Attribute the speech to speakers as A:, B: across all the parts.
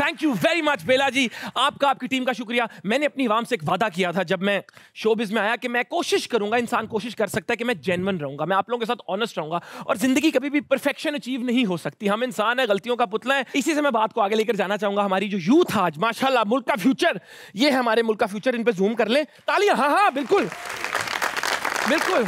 A: Thank you very much Bela ji आपका आपकी team का शुक्रिया मैंने अपनी वाम से एक वादा किया था जब मैं शोबिज में आया कि मैं कोशिश करूंगा इंसान कोशिश कर सकता है कि मैं जेनवन रहूंगा मैं आप लोगों के साथ ऑनेस्ट रहूंगा और जिंदगी कभी भी परफेक्शन अचीव नहीं हो सकती हम इंसान है गलतियों का पुतला है इसी से मैं बात को आगे लेकर जाना चाहूंगा हमारी जो यूथ आज माशाला मुल्क का फ्यूचर ये हमारे मुल्क का फ्यूचर इन पर जूम कर ले तालिया हाँ हाँ बिल्कुल बिल्कुल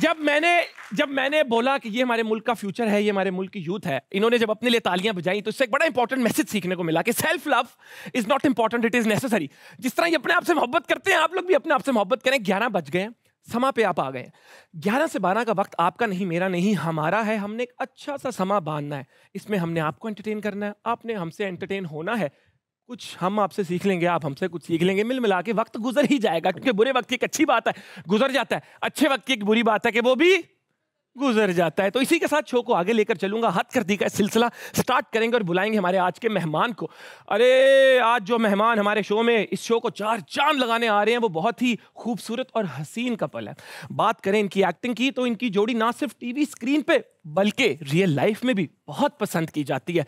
A: जब मैंने जब मैंने बोला कि ये हमारे मुल्क का फ्यूचर है ये हमारे मुल्क की यूथ है इन्होंने जब अपने लिए तालियां बजाई तो इससे एक बड़ा इंपॉर्टेंट मैसेज सीखने को मिला कि self love is not important it is necessary जिस तरह ये अपने आप से मोहब्बत करते हैं आप लोग भी अपने आप से मोहब्बत करें ग्यारह बज गए समा पे आप आ गए ग्यारह से बारह का वक्त आपका नहीं मेरा नहीं हमारा है हमने एक अच्छा सा समा बांधना है इसमें हमने आपको एंटरटेन करना है आपने हमसे एंटरटेन होना है कुछ हम आपसे सीख लेंगे आप हमसे कुछ सीख लेंगे मिल मिला के वक्त गुजर ही जाएगा क्योंकि बुरे वक्त की एक अच्छी बात है गुजर जाता है अच्छे वक्त की एक बुरी बात है कि वो भी गुजर जाता है तो इसी के साथ शो को आगे लेकर चलूंगा हद कर दी का सिलसिला स्टार्ट करेंगे और बुलाएंगे हमारे आज के मेहमान को अरे आज जो मेहमान हमारे शो में इस शो को चार चांद लगाने आ रहे हैं वो बहुत ही खूबसूरत और हसीन कपल है बात करें इनकी एक्टिंग की तो इनकी जोड़ी ना सिर्फ टीवी स्क्रीन पे बल्कि रियल लाइफ में भी बहुत पसंद की जाती है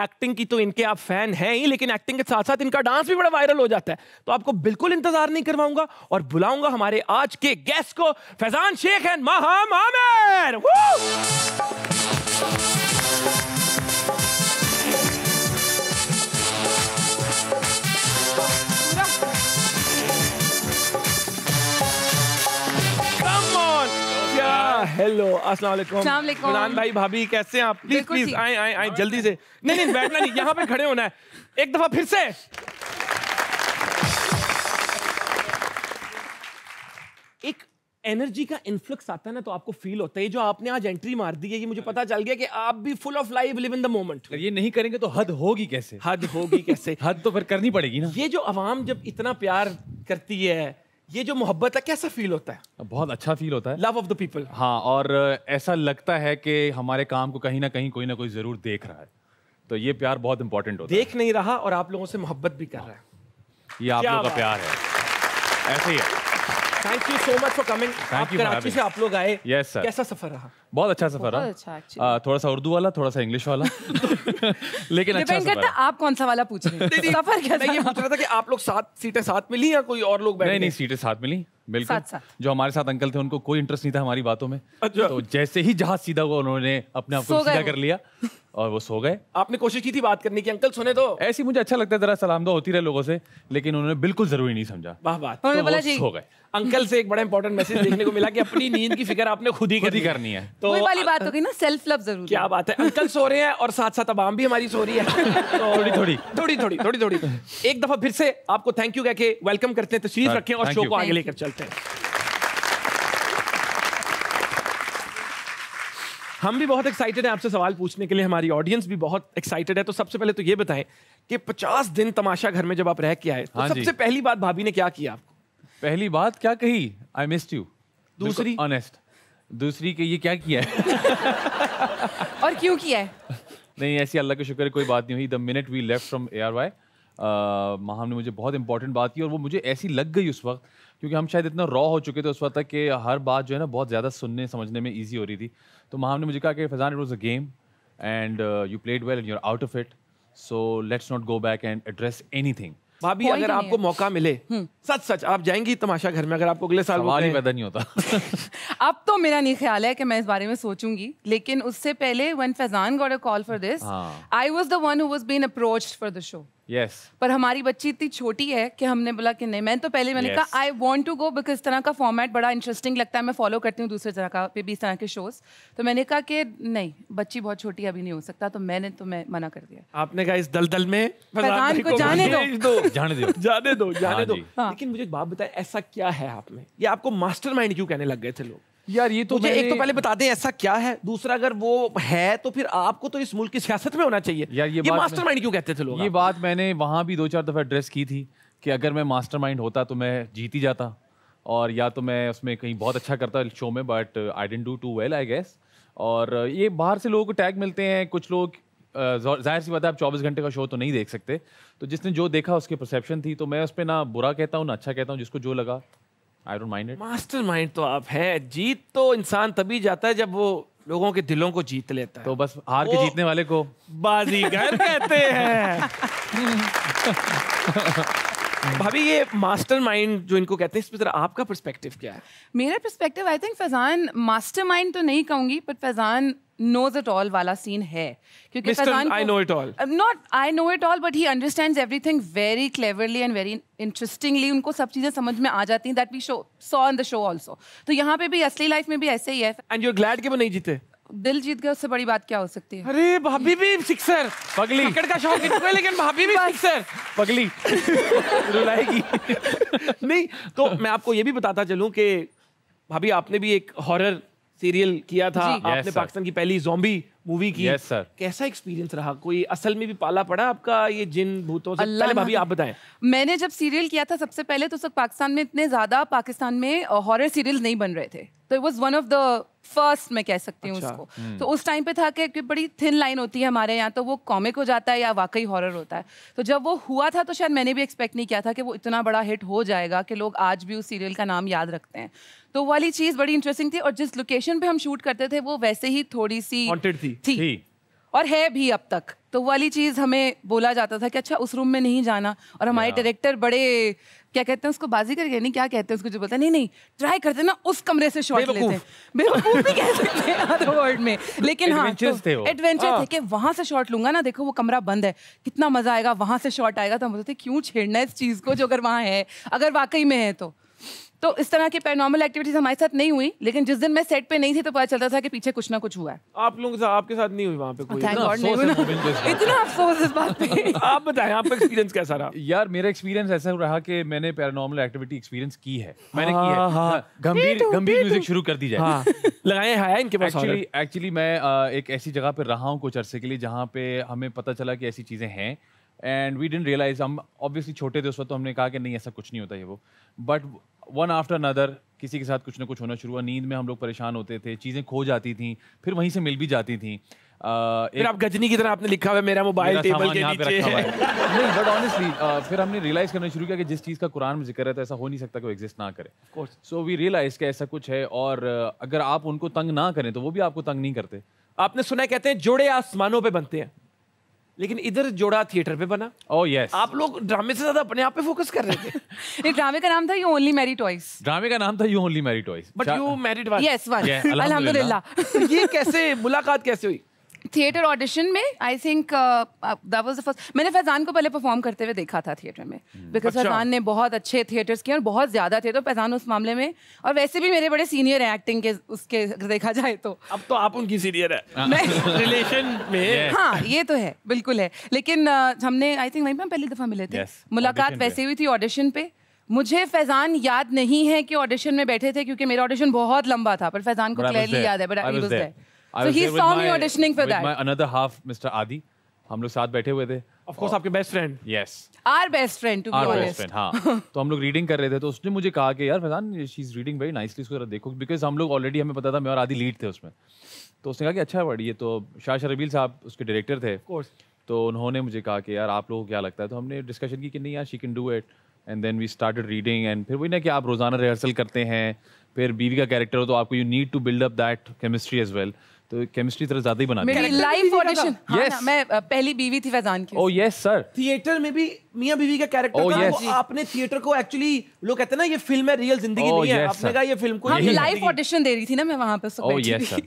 A: एक्टिंग की तो इनके आप फैन हैं ही लेकिन एक्टिंग के साथ साथ इनका डांस भी बड़ा वायरल हो जाता है तो आपको बिल्कुल इंतजार नहीं करवाऊंगा और बुलाऊंगा हमारे आज के गेस्ट को फैजान शेख एंड महा आमिर हेलो अस्सलाम वालेकुम इमरान भाई भाभी कैसे हैं आप प्लीज प्लीज आए आए आए जल्दी से नहीं नहीं बैठना नहीं यहाँ पे खड़े होना है एक दफा फिर से एक एनर्जी का इन्फ्लक्स आता है ना तो आपको फील होता है जो आपने आज एंट्री मार दी है ये मुझे पता चल गया कि आप भी full of life live in the moment
B: ये नहीं करेंगे तो हद होगी कैसे हद होगी
A: कैसे हद तो फिर करनी पड़ेगी ना ये जो आवाम जब इतना प्यार करती है ये जो मोहब्बत है कैसा फील होता है बहुत अच्छा फील होता है लव ऑफ द पीपल
B: हाँ और ऐसा लगता है कि हमारे काम को कहीं ना कहीं कोई ना कोई जरूर देख रहा है तो ये प्यार बहुत इंपॉर्टेंट होता देख है देख नहीं रहा
A: और आप लोगों से मोहब्बत भी कर रहा है
B: ये आप लोगों का प्यार है ऐसे ही है
A: thank you so much for coming आप कराची से आप लोग आए yes, कैसा सफर रहा
B: बहुत अच्छा सफर
C: अच्छा
B: थोड़ा सा उर्दू वाला थोड़ा सा इंग्लिश वाला लेकिन अच्छा सफर करता
C: आप कौन सा वाला पूछ रहे हैं सफर क्या ये पूछ रहा था कि
A: आप लोग सात सीटें साथ मिली या कोई और लोग बैठे नहीं नहीं
B: सीटें साथ मिली बिल्कुल साथ साथ। जो हमारे साथ अंकल थे उनको कोई इंटरेस्ट नहीं था हमारी बातों में अच्छा। तो जैसे ही जहाज सीधा हुआ उन्होंने अपने आप को सीधा कर लिया और वो सो गए
A: आपने कोशिश की थी बात करने की अंकल सुने तो ऐसी
B: मुझे अच्छा लगता है जरा सलाम दो होती रहे लोगों से लेकिन उन्होंने बिल्कुल जरूरी नहीं समझा वाह बात तो सो गए
A: अंकल से एक बड़ा इंपॉर्टेंट मैसेज देखने को मिला कि अपनी नींद की फिक्र आपने खुद ही खुद ही करनी है
C: तो वही वाली बात अं- हो गई
A: ना सेल्फ लव जरूर क्या बात है अंकल सो रहे हैं और साथ साथ आवाम भी हमारी सो रही है तो थोड़ी थोड़ी थोड़ी थोड़ी थोड़ी थोड़ी एक दफा फिर से आपको थैंक यू कह के वेलकम करते हैं तशरीफ हाँ, रखें और शो को आगे लेकर चलते हैं हम भी बहुत एक्साइटेड हैं आपसे सवाल पूछने के लिए हमारी ऑडियंस भी बहुत एक्साइटेड है तो सबसे पहले तो ये बताएं कि 50 दिन तमाशा घर में जब आप रह के आए तो हाँ सबसे पहली बात भाभी ने क्या किया आपको पहली बात
B: क्या कही आई मिस्ड यू दूसरी ऑनेस्ट दूसरी के ये क्या किया है
C: और क्यों किया है
B: नहीं ऐसी अल्लाह का शुक्र कोई बात नहीं हुई the minute we left from A R Y Maham ने मुझे बहुत इंपॉर्टेंट बात की और वो मुझे ऐसी लग गई उस वक्त क्योंकि हम शायद इतना रॉ हो चुके थे उस वक्त तक कि हर बात जो है ना बहुत ज़्यादा सुनने समझने में ईजी हो रही थी तो माहम ने मुझे कहा कि Faizan it was a game and you played well and you're out of it so let's not go
A: back and address anything भाभी अगर आपको मौका मिले हम्म। सच सच आप जाएंगी तमाशा घर में अगर आपको अगले साल सवाल ही पैदा नहीं होता
C: अब तो मेरा नहीं ख्याल है कि मैं इस बारे में सोचूंगी लेकिन उससे पहले when Faizan got a call for this I was the one who was being approached for the show yes. पर हमारी बच्ची इतनी छोटी है कि हमने बोला कि नहीं मैंने तो पहले मैंने yes. कहा I want to go because इस तरह का फॉर्मेट बड़ा इंटरेस्टिंग लगता है मैं फॉलो करती हूँ दूसरे तरह का भी इस तरह के शोज तो मैंने कहा कि नहीं बच्ची बहुत छोटी अभी नहीं हो सकता तो मैंने तो मैं मना कर दिया
A: आपने कहा इस दल दल में प्रधान को जाने दो जाने दो जाने दो जाने हाँ दो हाँ। लेकिन मुझे एक बात बताए ऐसा क्या है आप में ये आपको मास्टर क्यों कहने लग गए थे लोग यार ये तो मुझे एक तो पहले बता दें ऐसा क्या है दूसरा अगर वो है तो फिर आपको तो इस मुल्क की सियासत में होना चाहिए यार ये, ये मास्टरमाइंड क्यों कहते थे लोग ये बात
B: मैंने वहाँ भी दो चार दफ़ा एड्रेस की थी कि अगर मैं मास्टरमाइंड होता तो मैं जीत ही जाता और या तो मैं उसमें कहीं बहुत अच्छा करता शो में but I didn't do too well I guess और uh, ये बाहर से लोगों को टैग मिलते हैं कुछ लोग uh, जाहिर सी बात है आप चौबीस घंटे का शो तो नहीं देख सकते तो जिसने जो देखा उसकी परसेप्शन थी तो मैं उस पर ना बुरा कहता हूँ ना अच्छा कहता हूँ जिसको जो लगा
A: I don't mind it mastermind तो आप है जीत तो इंसान तभी जाता है जब वो लोगों के दिलों को जीत लेता है तो बस हार के जीतने वाले को बाजीगर कहते
C: हैं
A: भाभी ये मास्टरमाइंड जो इनको कहते हैं इस पर आपका पर्सपेक्टिव क्या है
C: मेरा perspective I think Faizan mastermind तो नहीं कहूंगी but Faizan knows it all wala scene hai kyunki Mr. Fazan I know it all not I know it all but he understands everything very cleverly and very interestingly उनको सब चीजें समझ में आ जाती हैं that we show saw in the show also तो यहाँ पे भी असली लाइफ में भी ऐसे ही है and you're glad कि वो नहीं जीते दिल जीत गए उससे बड़ी बात क्या हो सकती है अरे भाभी
A: भी सिक्सर पगली क्रिकेट का शौक इनको है लेकिन भाभी भी सिक्सर पगली रुलाएगी नहीं तो मैं आपको ये भी बताता चलूं कि भाभी आपने भी एक हॉरर सीरियल किया था आपने पाकिस्तान की पहली जॉम्बी मूवी की yes, sir. कैसा एक्सपीरियंस रहा कोई असल में भी पाला पड़ा आपका ये जिन भूतों से पहले भाभी आप बताएं
C: मैंने जब सीरियल किया था सबसे पहले तो सब पाकिस्तान में इतने ज्यादा पाकिस्तान में हॉरर सीरियल नहीं बन रहे थे तो it was one of the first मैं कह सकती हूँ अच्छा, उसको हम्म। तो उस टाइम पे था कि बड़ी थिन लाइन होती है हमारे यहाँ तो वो कॉमिक हो जाता है या वाकई हॉरर होता है तो जब वो हुआ था तो शायद मैंने भी एक्सपेक्ट नहीं किया था कि वो इतना बड़ा हिट हो जाएगा कि लोग आज भी उस सीरियल का नाम याद रखते हैं तो वाली चीज़ बड़ी इंटरेस्टिंग थी और जिस लोकेशन पे हम शूट करते थे वो वैसे ही थोड़ी सी थी, थी। और है भी अब तक तो वाली चीज़ हमें बोला जाता था कि अच्छा उस रूम में नहीं जाना और हमारे डायरेक्टर बड़े क्या कहते हैं उसको बाजी करके नहीं क्या कहते हैं उसको जो बोलते हैं नहीं नहीं ट्राई करते ना उस कमरे से शॉट लेते हैं बेवकूफ भी कह सकते हैं अदर वर्ड में लेकिन हाँ एडवेंचर तो हाँ। थे कि वहां से शॉट लूंगा ना देखो वो कमरा बंद है कितना मजा आएगा वहां से शॉट आएगा तो हम बोलते क्यों छेड़ना है इस चीज को जो अगर वहां है अगर वाकई में है तो तो इस तरह के पैरानॉर्मल एक्टिविटीज हमारे साथ नहीं हुई लेकिन जिस दिन मैं सेट पे नहीं थी तो पता चलता था कि पीछे कुछ ना कुछ हुआ है
A: आप लोगों के साथ आपके साथ नहीं हुई वहाँ पे कोई
B: इतना,
C: अफसोस इस बात
A: पे आप बताएं
B: आपका एक्सपीरियंस कैसा रहा यार मेरा एक्सपीरियंस ऐसा रहा कि मैंने पैरानॉर्मल एक्टिविटी एक्सपीरियंस की है मैंने की है हाँ, हाँ, हाँ। गंभीर गंभीर म्यूजिक शुरू कर दी जाए लगाए है इनके पास एक्चुअली एक्चुअली मैं एक ऐसी जगह पे रहा हूँ कुछ अरसे के लिए जहाँ पे हमें पता चला कि ऐसी चीजें हैं एंड वी डेंट रियलाइज हम ऑब्वियसली छोटे थे उस वक्त तो हमने कहा कि नहीं ऐसा कुछ नहीं होता ये वो बट वन आफ्टर अनदर किसी के साथ कुछ ना कुछ होना शुरू हुआ नींद में हम लोग परेशान होते थे चीज़ें खो जाती थी फिर वहीं से मिल भी जाती थी Uh, फिर आप गजनी की तरह आपने लिखा हुआ मेरा मोबाइल टेबल के नीचे है नहीं बट ऑनेस्टली uh, फिर हमने रियलाइज करना शुरू किया कि जिस चीज़ का कुरान में जिक्र है तो ऐसा हो नहीं सकता कि वो एग्जिस्ट ना करे सो वी रियलाइज कि ऐसा कुछ है और uh, अगर आप उनको तंग ना करें तो वो भी आपको तंग नहीं करते
A: आपने सुना कहते हैं जोड़े आसमानों पे बनते हैं लेकिन इधर जोड़ा थिएटर पे बना oh, yes. आप लोग ड्रामे से ज्यादा अपने आप पे फोकस कर रहे
C: थे ड्रामे का नाम था यू ओनली मैरी टॉयस
A: ड्रामे
B: का नाम था you only marry twice but you
C: married one yes one अल्हम्दुलिल्लाह ये कैसे
B: मुलाकात
A: कैसे हुई
C: थिएटर ऑडिशन में I think that was the first मैंने फैजान को पहले परफॉर्म करते हुए देखा था थिएटर में बिकॉज hmm. अच्छा। फैजान ने बहुत अच्छे थिएटर्स किए और बहुत ज़्यादा थे तो फैजान उस मामले में और वैसे भी मेरे बड़े सीनियर हैं एक्टिंग के उसके देखा जाए तो अब तो आप उनकी
A: सीनियर है रिलेशन में हाँ ये
C: तो है बिल्कुल है लेकिन uh, हमने आई थिंक वहीं पर पहली दफ़ा मिले थे मुलाकात वैसे हुई थी ऑडिशन पे मुझे फैजान याद नहीं है कि ऑडिशन में बैठे थे क्योंकि मेरा ऑडिशन बहुत लंबा था पर फैजान को क्लियरली याद है but I was there So he saw me auditioning for that. My
B: another half, Mr. Adi. हम लोग साथ बैठे हुए थे of course, oh. आपके best friend yes
C: our best friend to be honest best friend
B: हां तो हम लोग रीडिंग कर रहे थे तो उसने मुझे कहा कि यार Faizan she is reading very nicely इसको जरा देखो बिकॉज हम लोग ऑलरेडी हमें पता था मैं और आदि लीड थे उसमें तो उसने कहा कि अच्छा वर्ड ये तो शाह शरबील साहब उसके डायरेक्टर थे तो उन्होंने मुझे कहा कि यार आप लोगों को क्या लगता है तो हमने डिस्कशन की कि नहीं यार she can do it and then we started reading and फिर वही ना कि आप रोज़ाना रिहर्सल करते हैं फिर बीवी का कैरेक्टर हो तो आपको you need to build up that chemistry as well तो केमिस्ट्री तरह ज्यादा ही बना मेरी लाइव
C: ऑडिशन यस मैं पहली बीवी थी फैजान की ओह यस सर थिएटर
A: में भी मियां बीवी का कैरेक्टर oh, yes. वो आपने थिएटर को एक्चुअली लोग कहते हैं ना ये फिल्म है रियल जिंदगी oh,
B: नहीं yes, है yes, आपने कहा ये
C: फिल्म को हम लाइव ऑडिशन दे रही थी ना मैं वहां पे सब oh, बैठी थी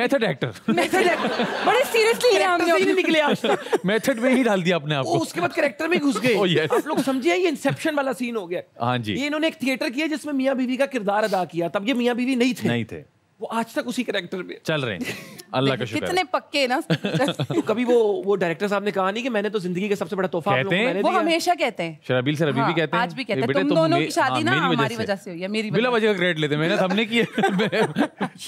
C: मेथड एक्टर मेथड एक्टर बड़े सीरियसली लिया हमने अपने
B: निकले आप मेथड में ही डाल दिया अपने आप को उसके बाद कैरेक्टर में घुस गए oh, yes. आप लोग
A: समझिए ये इंसेप्शन वाला सीन हो गया हाँ जी ये इन्होंने एक थिएटर किया जिसमें मियां बीवी का किरदार अदा किया तब ये मियां बीवी नहीं थे नहीं थे वो आज तक उसी करेक्टर में
B: चल रहे हैं अल्लाह का
A: शुक्र कितने पक्के ना तो कभी वो वो डायरेक्टर साहब ने कहा नहीं कि मैंने तो जिंदगी का सबसे बड़ा तोहफा कहते हैं वो
C: हमेशा कहते हैं
A: शराबील
B: सर अभी भी हाँ, कहते हैं आज भी कहते हैं तुम दोनों की शादी हाँ, ना हमारी वजह
C: से हुई है मेरी बिना
B: वजह का क्रेडिट लेते मैंने हमने की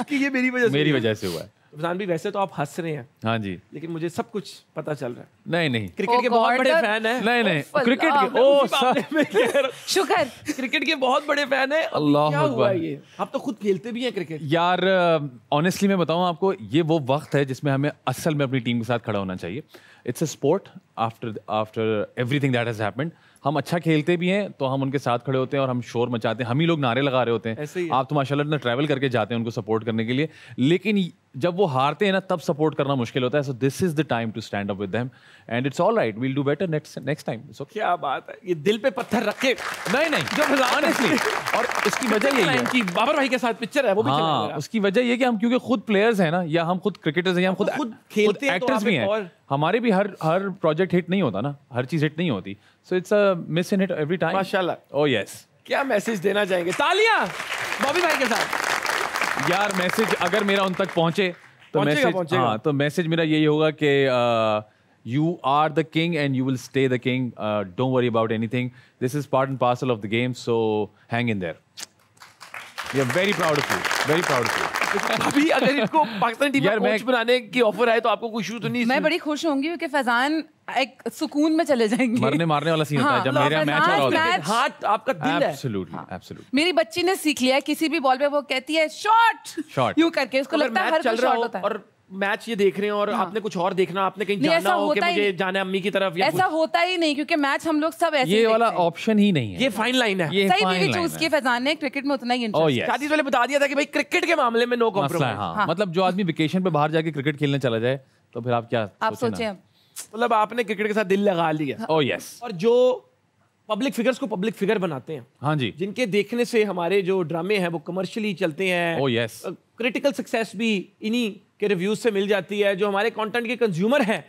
B: कि ये मेरी वजह से मेरी वजह से हुआ है
C: रमजान भी वैसे
A: तो आप हंस रहे हैं हाँ जी लेकिन मुझे सब कुछ पता चल रहा है नहीं नहीं क्रिकेट oh के बहुत बड़े फैन है नहीं नहीं oh, क्रिकेट के ओ oh, शुक्र क्रिकेट के बहुत बड़े फैन है अल्लाह ये आप तो खुद खेलते भी हैं क्रिकेट
B: यार ऑनेस्टली मैं बताऊँ आपको ये वो वक्त है जिसमें हमें असल में अपनी टीम के साथ खड़ा होना चाहिए it's a sport after after everything that has happened हम अच्छा खेलते भी हैं तो हम उनके साथ खड़े होते हैं और हम शोर मचाते हैं हम ही लोग नारे लगा रहे होते हैं आप तो माशाल्लाह ट्रैवल करके जाते हैं उनको सपोर्ट करने के लिए लेकिन जब वो हारते हैं ना तब सपोर्ट करना मुश्किल होता है so this is the time to stand up with them and it's all right we will do better next next time
A: so क्या बात है ये दिल पे पत्थर रखे नहीं नहीं जो ऑनेस्टली और इसकी वजह ये है कि बाबर भाई के साथ पिक्चर है वो भी हाँ,
B: उसकी वजह ये कि हम क्योंकि खुद प्लेयर्स हैं ना या हम खुद क्रिकेटर्स हैं या हम तो खुद खुद खेलते हैं एक्टर्स तो भी हैं हमारे भी हर हर प्रोजेक्ट हिट नहीं होता ना हर चीज हिट नहीं होती so it's a miss in hit every time माशाल्लाह ओ oh, यस
A: क्या मैसेज देना चाहेंगे तालियां बॉबी भाई के साथ
B: यार मैसेज अगर मेरा उन तक पहुंचे तो मैसेज हाँ तो मैसेज मेरा यही होगा कि you are the king and you will stay the king don't worry about anything this is part and parcel of the game so hang in there
A: we are very proud of you very proud of you अभी अगर इसको Pakistan team में coach बनाने की offer आए तो आपको कोई इशू तो नहीं मैं बड़ी
C: खुश होंगी क्योंकि फैजान एक सुकून में चले जाएंगे मरने मारने वाला सीन होता है जब हाँ, मेरा मैच हो रहा होता है हाथ आपका दिल है
A: एब्सोल्युटली हाँ। absolutely.
C: मेरी बच्ची ने सीख लिया है किसी भी बॉल पे वो कहती है शॉट शॉट यूं करके उसको लगता है हर शॉट होता है और मैच
A: ये देख रहे हैं और हाँ। आपने कुछ और देखना आपने कहीं जाना हो कि मुझे जाने अम्मी की तरफ या ऐसा
C: होता ही नहीं क्योंकि मैच हम लोग सब ऐसे ये वाला
A: ऑप्शन ही नहीं है
B: ये
C: फाइन लाइन है ये सही बीवी चूज किए फैजान ने क्रिकेट में उतना ही इंटरेस्ट शादी oh, वाले बता दिया था कि भाई क्रिकेट के मामले में नो कॉम्प्रोमाइज हाँ। हाँ।
B: मतलब जो आदमी वेकेशन पे बाहर जाके क्रिकेट खेलने चला जाए तो फिर आप क्या आप सोचे
A: मतलब आपने क्रिकेट के साथ दिल लगा लिया ओ oh, यस और जो पब्लिक फिगर्स को पब्लिक फिगर बनाते हैं हाँ जी जिनके देखने से हमारे जो ड्रामे हैं वो कमर्शियली चलते हैं oh oh, yes critical success भी इन्हीं के रिव्यूज से मिल जाती है जो हमारे कंटेंट के कंज्यूमर हैं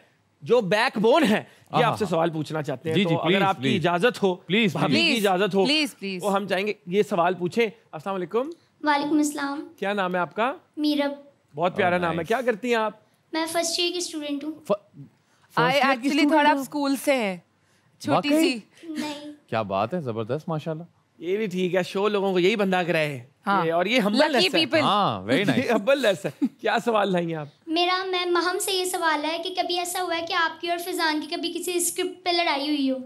A: जो बैकबोन है ये हाँ, आपसे हाँ, हाँ। सवाल पूछना चाहते हैं तो जी, अगर आपकी इजाजत हो प्लीज भाभी की इजाजत हो प्लीज प्लीज वो हम चाहेंगे ये सवाल पूछे अस्सलाम वालेकुम
D: वालेकुम अस्सलाम
A: क्या नाम है आपका मीरब बहुत प्यारा oh, नाम है क्या करती हैं आप
D: मैं फर्स्ट ईयर की स्टूडेंट हूँ आई एक्चुअली थोड़ा स्कूल से है छोटी सी
A: नहीं क्या बात है जबरदस्त माशाल्लाह ये भी ठीक है शो लोगों को यही बंदा कराए हाँ। और ये हम्बलनेस है हाँ, वेरी नाइस है क्या सवाल लाई आप
D: मेरा मैम महम से ये सवाल है कि कभी ऐसा हुआ है कि आपकी और फिजान की कभी किसी स्क्रिप्ट पे लड़ाई हुई हो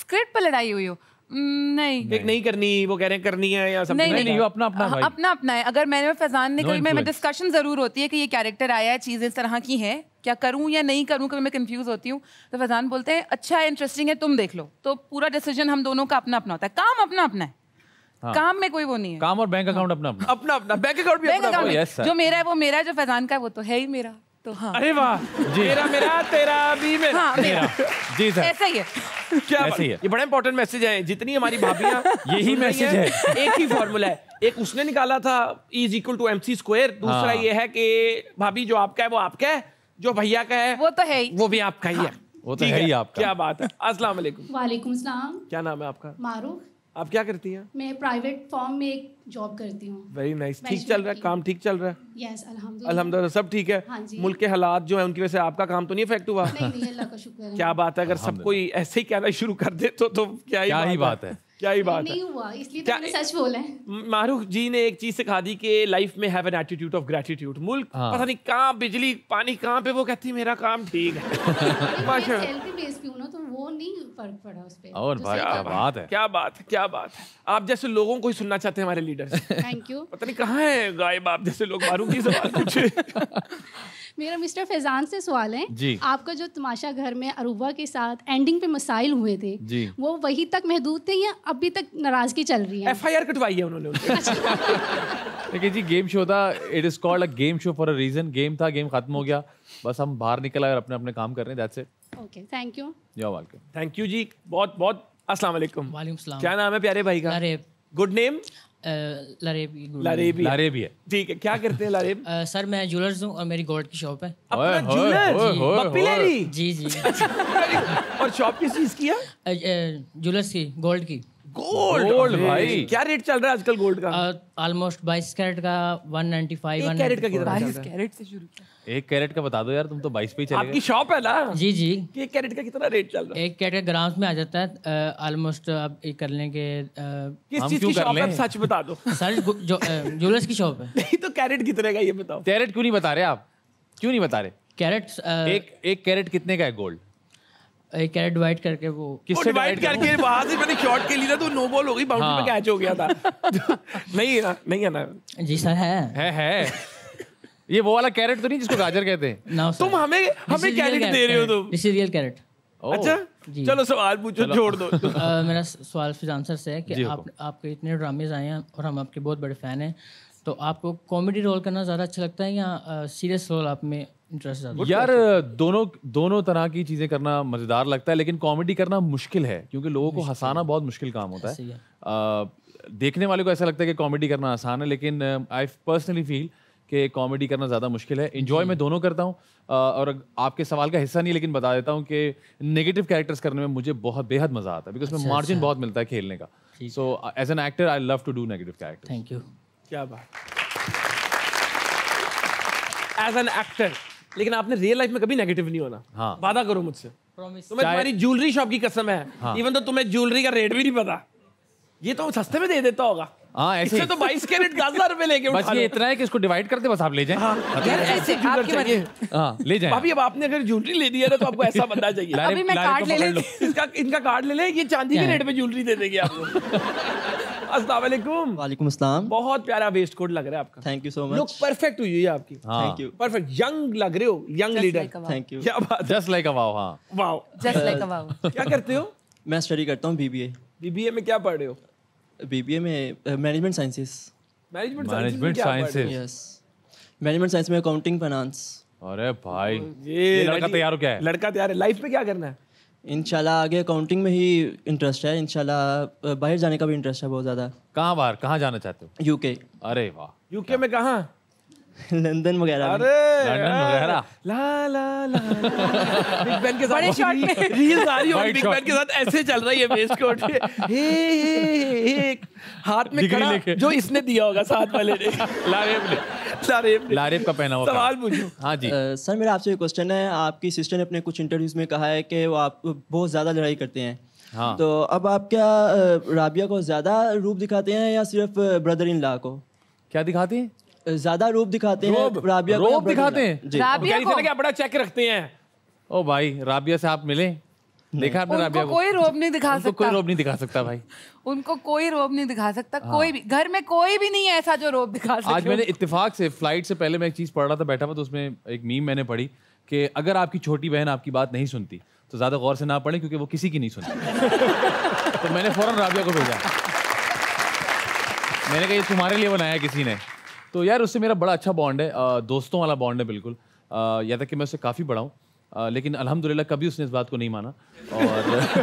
D: स्क्रिप्ट पे लड़ाई हुई हो नहीं
A: एक नहीं करनी वो कह रहे हैं करनी है या नहीं, नहीं, नहीं, अपना
C: अपना भाई। हाँ, अपना अपना है अगर मैंने फैजान ने कभी मैं डिस्कशन जरूर होती है कि ये कैरेक्टर आया है चीज़ें इस तरह की हैं क्या करूं या नहीं करूं कभी मैं कंफ्यूज होती हूँ तो फैजान बोलते हैं अच्छा है इंटरेस्टिंग है तुम देख लो तो पूरा डिसीजन हम दोनों का अपना अपना होता है काम अपना अपना है हाँ। काम में कोई वो नहीं है
A: काम और
B: बैंक अकाउंट अपना अपना अपना अपना बैंक अकाउंट भी oh, जो
C: मेरा है वो मेरा जो फैजान का है वो तो है ही मेरा तो हाँ अरे वाह
A: मेरा मेरा तेरा भी
C: मेरा, हाँ,
B: मेरा। जी सर
C: ऐसा ही है
A: क्या ऐसा ही है ये बड़ा इंपॉर्टेंट मैसेज है जितनी हमारी भाभीियां यही मैसेज है, एक ही फॉर्मूला है एक उसने निकाला था is equal to MC square दूसरा हाँ। ये है कि भाभी जो आपका है वो आपका है जो भैया का है वो तो है ही वो भी आपका ही है हाँ। वो तो है ही आपका क्या बात है अस्सलाम वालेकुम
D: वालेकुम सलाम
A: क्या नाम है आपका मारूफ आप क्या करती हैं
D: मैं प्राइवेट फॉर्म में एक जॉब करती हूँ
A: वेरी नाइस ठीक चल रहा है काम ठीक चल रहा है
D: यस अल्हम्दुलिल्लाह सब ठीक है हाँ जी। मुल्क के हालात
A: जो है उनकी वजह से आपका काम तो नहीं इफेक्ट हुआ नहीं,
D: नहीं, अल्लाह का शुक्र है क्या
A: बात है अगर सब कोई ऐसे ही कहना शुरू कर दे तो, तो क्या क्या ही बात है क्या ही बात नहीं है हुआ इसलिए तो सच जी ने एक चीज सिखा दी कि लाइफ में have an attitude of gratitude मुल्क हाँ। पता नहीं कहाँ बिजली पानी कहाँ पे वो कहती मेरा काम ठीक
D: है माशा तो वो नहीं फर्क पड़ा उस पे और तो भाई क्या बात
A: है क्या बात है क्या बात है आप जैसे लोगों को ही सुनना चाहते हैं हमारे लीडर
C: थैंक यू पता नहीं
A: कहाँ है गायब आप जैसे लोग मारूंगी सवाल पूछे
D: मेरा मिस्टर फैजान से सवाल है जी आपका जो तमाशा घर में अरूबा के साथ एंडिंग पे मसाइल हुए थे जी वो वही तक महदूद थे या अभी तक नाराजगी चल रही है एफ आई
C: आर कटवाई है उन्होंने अच्छा।
B: देखिए जी गेम शो था it is called a game show for a reason game था गेम खत्म हो गया बस हम बाहर निकल आए और अपने अपने काम कर रहे हैं that's it
D: okay thank you
B: you are welcome thank you जी
A: बहुत बहुत अस्सलाम वालेकुम वालेकुम सलाम क्या नाम है प्यारे भाई का अरे गुड नेम लारेबी लारेबी है ठीक है क्या करते हैं लरेब सर मैं ज्वेलर्स हूँ और मेरी गोल्ड की शॉप है अपना जी जी और शॉप किस चीज़ की है ज्वेलर्स की गोल्ड की गोल्ड गोल्ड भाई क्या रेट चल रहा है आजकल गोल्ड का
D: ऑलमोस्ट uh, 22 कैरेट का 195 एक कैरेट का कितना 22
A: कैरेट
C: से शुरू
B: किया एक कैरेट का बता दो यार तुम तो 22 पे ही चले आपकी शॉप
D: है ना जी जी एक कैरेट का कितना रेट चल रहा है एक कैरेट का ग्राम्स में आ जाता है ऑलमोस्ट आप ये कर लेंगे किस चीज की शॉप है सच बता दो सर
B: जो ज्वेलर्स की शॉप है नहीं तो कैरेट कितने का ये बताओ कैरेट क्यों नहीं बता रहे आप क्यों नहीं बता रहे कैरेट एक एक कैरेट कितने का है गोल्ड
D: कैरेट डिवाइड करके वो किससे डिवाइड करके वहां से मैंने
B: शॉट
A: के लिया तो नो बॉल हो गई बाउंड्री हाँ. पे कैच हो गया था नहीं ना नहीं है ना जी सर है है है ये वो वाला कैरेट तो नहीं जिसको गाजर कहते हैं
D: no, तुम हमें हमें कैरेट दे रहे हो तुम दिस इज रियल कैरेट अच्छा
A: चलो सवाल पूछो
D: छोड़ दो मेरा सवाल फिजान सर से है कि आप आपके इतने ड्रामेज आए हैं और हम आपके बहुत बड़े फैन हैं तो आपको कॉमेडी रोल करना ज़्यादा अच्छा लगता है या सीरियस रोल आप में इंटरेस्ट यार
B: दोनों दोनों तरह की चीज़ें करना मज़ेदार लगता है लेकिन कॉमेडी करना मुश्किल है क्योंकि लोगों को हंसाना बहुत मुश्किल काम होता है, देखने वाले को ऐसा लगता है कि कॉमेडी करना आसान है लेकिन आई पर्सनली फील कि कॉमेडी करना ज़्यादा मुश्किल है इन्जॉय मैं दोनों करता हूँ और आपके सवाल का हिस्सा नहीं लेकिन बता देता हूँ कि नेगेटिव कैरेक्टर्स करने में मुझे बहुत बेहद मज़ा आता है बिकॉज में मार्जिन बहुत मिलता है खेलने का so as an actor I love to do negative character
D: thank you
A: क्या बात एज एन एक्टर लेकिन आपने रियल लाइफ में कभी नेगेटिव नहीं होना हाँ. वादा करो मुझसे तुम्हें तुम्हारी ज्वेलरी शॉप की कसम है हाँ. इवन तो तुम्हें ज्वेलरी का रेट भी नहीं पता ये तो सस्ते में दे देता होगा हाँ ऐसे तो 22 कैरेट दस हजार रुपए लेके बस ये इतना है कि इसको डिवाइड करते बस आप ले जाए हाँ, अच्छा। ऐसे आपके चाहिए हाँ ले जाए अभी अब आपने अगर ज्वेलरी ले दिया ना तो आपको ऐसा बंदा चाहिए अभी मैं कार्ड ले ले इसका इनका कार्ड ले ले ये चांदी के रेट पे ज्वेलरी दे देगी आपको अस्सलाम
D: वालेकुम अस्सलाम
A: बहुत प्यारा वेस्ट कोड लग रहा है आपका thank you so much look perfect हुई है आपकी थैंक यू परफेक्ट यंग लग रहे हो
D: यंग लीडर थैंक यू क्या बात जस्ट लाइक अ वाओ हां
C: wow just like a wow
D: क्या करते हो मैं स्टडी करता हूं बीबीए बीबीए में क्या पढ़ रहे हो बीबीए में management sciences
B: management management sciences yes
D: management science में अकाउंटिंग फाइनेंस
B: अरे भाई ये लड़का तैयार हो क्या है
D: लड़का तैयार है लाइफ में क्या करना है इनशाला आगे अकाउंटिंग में ही इंटरेस्ट है इनशाला बाहर जाने का भी इंटरेस्ट है बहुत ज़्यादा
B: कहाँ बाहर कहाँ जाना चाहते हो यूके
D: अरे वाह यूके में कहाँ लंदन वगैरह अरे लंदन वगैरह
A: ला ला ला बिग बैन के साथ बड़े में रील्स आ रही है बिग बैन के साथ ऐसे चल रही है बेस कोट हे हे हे हाथ में कड़ा जो इसने दिया होगा साथ वाले ने लारेब ने लारेब ने लारेब का पहना हुआ सवाल पूछो
D: हां जी सर मेरा आपसे एक क्वेश्चन है आपकी सिस्टर ने अपने कुछ इंटरव्यूज में कहा है कि वो आप बहुत ज़्यादा लड़ाई करते हैं हाँ। तो अब आप क्या राबिया को ज़्यादा रूप दिखाते हैं या सिर्फ ब्रदर इन लॉ को क्या दिखाते हैं ज्यादा रूप दिखाते हैं राबिया को रूप दिखाते हैं राबिया को क्या
B: बड़ा चेक रखते हैं ओ भाई राबिया से आप मिले देखा आपने राबिया को कोई रोब
C: नहीं दिखा सकता कोई रोब
B: नहीं दिखा सकता भाई
C: उनको कोई रोब नहीं दिखा सकता हाँ। कोई भी घर में कोई भी नहीं है ऐसा जो रोब दिखा सकता आज मैंने
B: इत्तेफाक से फ्लाइट से पहले मैं एक चीज पढ़ रहा था बैठा हुआ तो उसमें एक मीम मैंने पढ़ी कि अगर आपकी छोटी बहन आपकी बात नहीं सुनती तो ज्यादा गौर से ना पढ़े क्योंकि वो किसी की नहीं सुनती तो मैंने फौरन राबिया को भेजा मैंने कहा ये तुम्हारे लिए बनाया किसी ने तो यार उससे मेरा बड़ा अच्छा बॉन्ड है दोस्तों वाला बॉन्ड है बिल्कुल या तक तो कि मैं उससे काफ़ी बड़ा हूँ लेकिन अलहमदिल्ला कभी उसने इस बात को नहीं माना और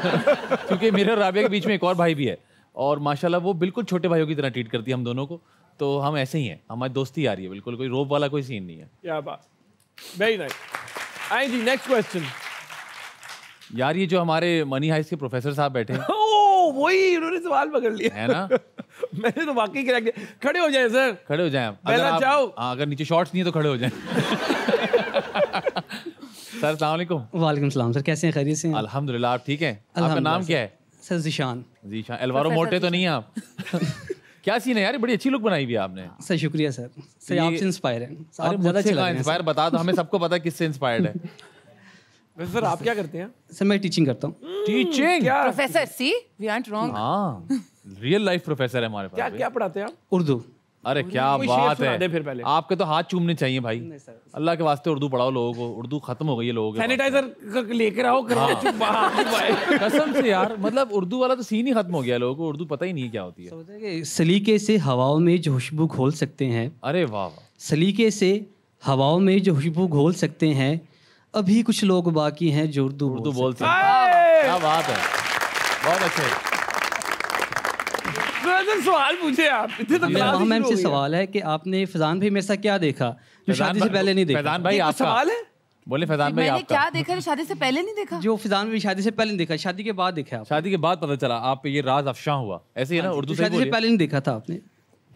B: क्योंकि मेरे और राबिया के बीच में एक और भाई भी है और माशाल्लाह वो बिल्कुल छोटे भाइयों की तरह ट्रीट करती है हम दोनों को तो हम ऐसे ही हैं हमारी दोस्ती आ रही है बिल्कुल कोई रोप वाला कोई सीन नहीं है
A: क्या बात वेरी नाइस आई जी नेक्स्ट क्वेश्चन
B: यार ये जो हमारे मनी हाइस के प्रोफेसर साहब बैठे हैं
A: वही उन्होंने सवाल पकड़ लिया है ना मैंने तो वाकई क्रैक दिया खड़े हो जाए सर
B: खड़े हो जाए अगर आप जाओ हाँ, अगर नीचे शॉर्ट्स नहीं है तो खड़े हो जाए सर सलामकुम वालेकुम सलाम सर कैसे हैं खरीद से अल्हम्दुलिल्लाह आप ठीक हैं आपका नाम क्या है सर जीशान जीशान एलवारो मोटे तो नहीं है आप क्या सीन है यार बड़ी अच्छी लुक बनाई हुई आपने सर शुक्रिया सर सर आप इंस्पायर है आप ज्यादा इंस्पायर बता दो हमें सबको पता है किससे इंस्पायर्ड है
A: वैसे सर आप क्या करते हैं सर
D: मैं टीचिंग करता हूँ
C: teaching professor see we are
B: wrong real life professor है हमारे पास क्या क्या पढ़ाते हैं आप उर्दू अरे क्या बात है फिर पहले आपके तो हाथ चूमने चाहिए भाई अल्लाह के वास्ते उर्दू पढ़ाओ लोगों को उर्दू खत्म हो गई है लोगों
A: सैनिटाइजर लेकर आओ हाँ। कसम से यार
D: मतलब उर्दू वाला तो सीन ही खत्म हो गया लोगों को उर्दू पता ही नहीं क्या होती है सलीके से हवाओं में जो खुशबू घोल सकते हैं अरे वाह सलीके से हवाओं में जो खुशबू घोल सकते हैं अभी कुछ लोग बाकी हैं जो उर्दू उर्दू बोल सकते
A: हैं क्या बात है
C: बहुत अच्छा
D: तो सवाल पूछे आप मेरा तो मैम से सवाल है कि आपने फजान भाई मेरे साथ तो क्या देखा जो शादी से पहले नहीं देखा फजान भाई आपका सवाल है बोले फैजान भाई आपका क्या देखा शादी से पहले नहीं देखा जो फिजान भाई शादी से पहले देखा शादी के बाद देखा शादी
B: के बाद पता चला आप ये राज अफशा हुआ
D: ऐसे ही ना हाँ उर्दू शादी से पहले नहीं देखा था आपने